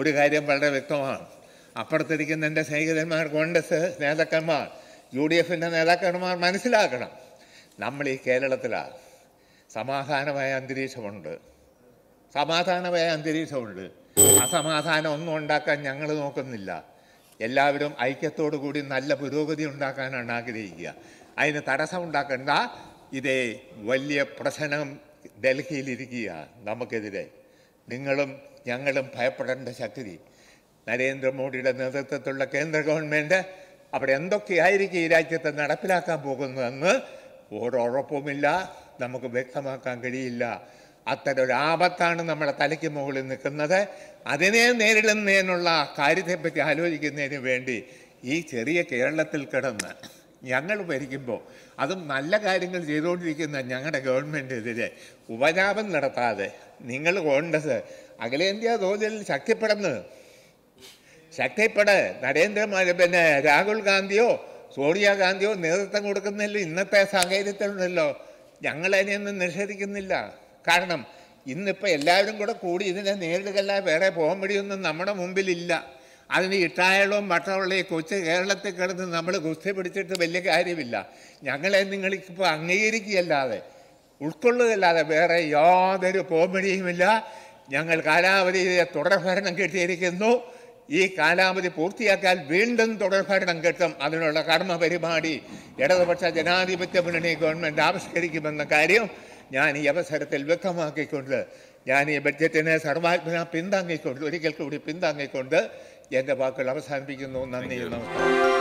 ഒരു കാര്യം വളരെ വ്യക്തമാണ് അപ്പുറത്തിരിക്കുന്ന എൻ്റെ സ്നേഹിതന്മാർ കോൺഗ്രസ് നേതാക്കന്മാർ യു ഡി എഫിൻ്റെ നേതാക്കന്മാർ മനസ്സിലാക്കണം നമ്മൾ ഈ കേരളത്തിലാണ് സമാധാനമായ അന്തരീക്ഷമുണ്ട് സമാധാനമായ അന്തരീക്ഷമുണ്ട് അസമാധാനം ഒന്നും ഉണ്ടാക്കാൻ ഞങ്ങൾ നോക്കുന്നില്ല എല്ലാവരും ഐക്യത്തോടു കൂടി നല്ല പുരോഗതി ഉണ്ടാക്കാനാണ് ആഗ്രഹിക്കുക അതിന് ഉണ്ടാക്കേണ്ട ഇതേ വലിയ പ്രശ്നം ഡൽഹിയിലിരിക്കുക നമുക്കെതിരെ നിങ്ങളും ഞങ്ങളും ഭയപ്പെടേണ്ട ശക്തി നരേന്ദ്രമോദിയുടെ നേതൃത്വത്തിലുള്ള കേന്ദ്ര ഗവൺമെൻറ് അവിടെ എന്തൊക്കെയായിരിക്കും ഈ രാജ്യത്ത് നടപ്പിലാക്കാൻ പോകുന്നതെന്ന് ഉറപ്പുമില്ല നമുക്ക് വ്യക്തമാക്കാൻ കഴിയില്ല ഒരു ആപത്താണ് നമ്മുടെ തലയ്ക്ക് മുകളിൽ നിൽക്കുന്നത് അതിനെ നേരിടുന്നതിനുള്ള കാര്യത്തെപ്പറ്റി ആലോചിക്കുന്നതിന് വേണ്ടി ഈ ചെറിയ കേരളത്തിൽ കിടന്ന് ഞങ്ങൾ ഭരിക്കുമ്പോൾ അതും നല്ല കാര്യങ്ങൾ ചെയ്തുകൊണ്ടിരിക്കുന്ന ഞങ്ങളുടെ ഗവൺമെൻറ്റിനെതിരെ ഉപജാപം നടത്താതെ നിങ്ങൾ കോൺഗ്രസ് അഖിലേന്ത്യാ തോതിൽ ശക്തിപ്പെടുന്നത് ശക്തിപ്പെട് നരേന്ദ്രമാര് പിന്നെ രാഹുൽ ഗാന്ധിയോ സോണിയാഗാന്ധിയോ നേതൃത്വം കൊടുക്കുന്നില്ല ഇന്നത്തെ സാഹചര്യത്തിലുണ്ടല്ലോ ഞങ്ങളതിനെയൊന്നും നിഷേധിക്കുന്നില്ല കാരണം ഇന്നിപ്പോൾ എല്ലാവരും കൂടെ കൂടി ഇതിനെ നേരിടുകയല്ല വേറെ പോകാൻ വഴിയൊന്നും നമ്മുടെ മുമ്പിലില്ല അതിന് ഇട്ടായളവും വട്ടവളി കൊച്ചു കേരളത്തിൽ കിടന്ന് നമ്മൾ കുസ്തി പിടിച്ചിട്ട് വലിയ കാര്യമില്ല ഞങ്ങളെ നിങ്ങളിപ്പോൾ അംഗീകരിക്കുകയല്ലാതെ ഉൾക്കൊള്ളുകയല്ലാതെ വേറെ യാതൊരു പോംവഴിയുമില്ല ഞങ്ങൾ കാലാവധിയെ തുടർഭരണം കിട്ടിയിരിക്കുന്നു ഈ കാലാവധി പൂർത്തിയാക്കാൻ വീണ്ടും തുടർഭരണം കിട്ടും അതിനുള്ള കർമ്മ പരിപാടി ഇടതുപക്ഷ ജനാധിപത്യ മുന്നണി ഗവൺമെൻറ് ആവിഷ്കരിക്കുമെന്ന കാര്യം ഞാൻ ഈ അവസരത്തിൽ വ്യക്തമാക്കിക്കൊണ്ട് ഞാൻ ഈ ബഡ്ജറ്റിനെ സർവാത്മന പിന്താങ്ങിക്കൊണ്ട് ഒരിക്കൽ കൂടി പിന്താങ്ങിക്കൊണ്ട് എൻ്റെ വാക്കുകൾ അവസാനിപ്പിക്കുന്നു നന്ദി നമസ്കാരം